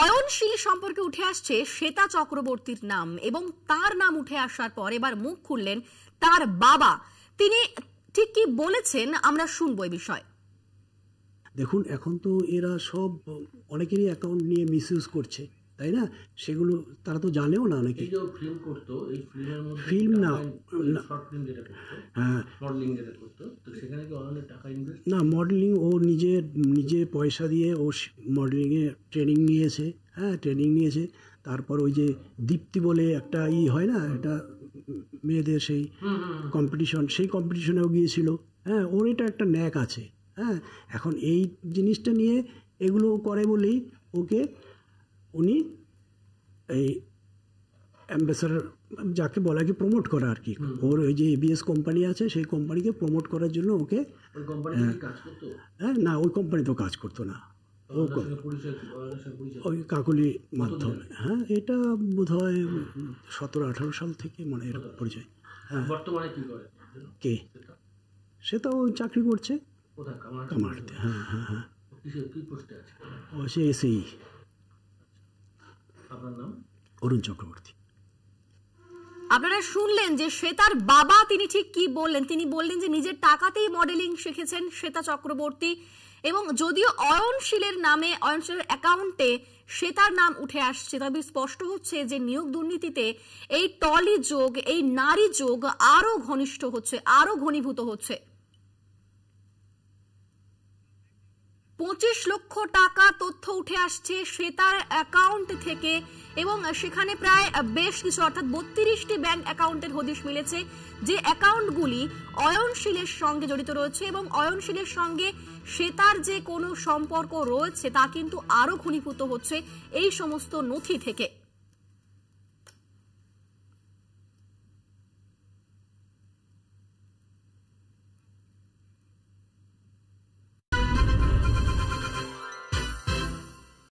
অয়নশীল সম্পর্কে উঠে আসছে শ্বেতা চক্রবর্তীর নাম এবং তার নাম উঠে আসার পর এবার মুখ খুললেন তার বাবা তিনি ঠিক কি বলেছেন আমরা শুনবো এই বিষয় দেখুন এখন তো এরা সব অনেকেরই অ্যাকাউন্ট নিয়ে মিসইউজ করছে তাই না সেগুলো তারা তো জানেও না অনেকে ফিল্ম না না মডেলিং হ্যাঁ। ও নিজে নিজে পয়সা দিয়ে ও মডেলিংয়ে ট্রেনিং নিয়েছে হ্যাঁ ট্রেনিং নিয়েছে তারপর ওই যে দীপ্তি বলে একটা ই হয় না এটা মেয়েদের সেই কম্পিটিশন সেই কম্পিটিশনেও গিয়েছিল হ্যাঁ ওর এটা একটা ন্যাক আছে হ্যাঁ এখন এই জিনিসটা নিয়ে এগুলো করে বলেই ওকে উনি এই অ্যাম্বাসাডার যাকে বলা কি প্রমোট করা আর কি ওর ওই যে এবিএস কোম্পানি আছে সেই কোম্পানিকে প্রমোট করার জন্য ওকে হ্যাঁ।, হ্যাঁ না ওই কোম্পানিতেও কাজ করতো না ওই কাকুলি মাধ্যমে হ্যাঁ এটা বোধ হয় সতেরো আঠারো সাল থেকে মানে এরকম পরিচয় হ্যাঁ কে সে তো চাকরি করছে হ্যাঁ হ্যাঁ হ্যাঁ ও সে এসেই e। অরুণ চক্রবর্তী আপনারা শুনলেন যে শ্বেতার বাবা তিনি ঠিক কি বললেন তিনি বললেন যে নিজের টাকাতেই মডেলিং শিখেছেন শ্বেতা চক্রবর্তী এবং যদিও অয়নশীলের নামে অয়নশীলের অ্যাকাউন্টে শ্বেতার নাম উঠে আসছে তবে স্পষ্ট হচ্ছে যে নিয়োগ দুর্নীতিতে এই টলি যোগ এই নারী যোগ আরও ঘনিষ্ঠ হচ্ছে আরও ঘনীভূত হচ্ছে পঁচিশ লক্ষ টাকা তথ্য উঠে আসছে শ্বেতার অ্যাকাউন্ট থেকে এবং সেখানে প্রায় বেশ কিছু অর্থাৎ বত্রিশটি ব্যাংক অ্যাকাউন্টের হদিশ মিলেছে যে অ্যাকাউন্টগুলি অয়নশীলের সঙ্গে জড়িত রয়েছে এবং অয়নশীলের সঙ্গে শ্বেতার যে কোনো সম্পর্ক রয়েছে তা কিন্তু আরও ঘনীভূত হচ্ছে এই সমস্ত নথি থেকে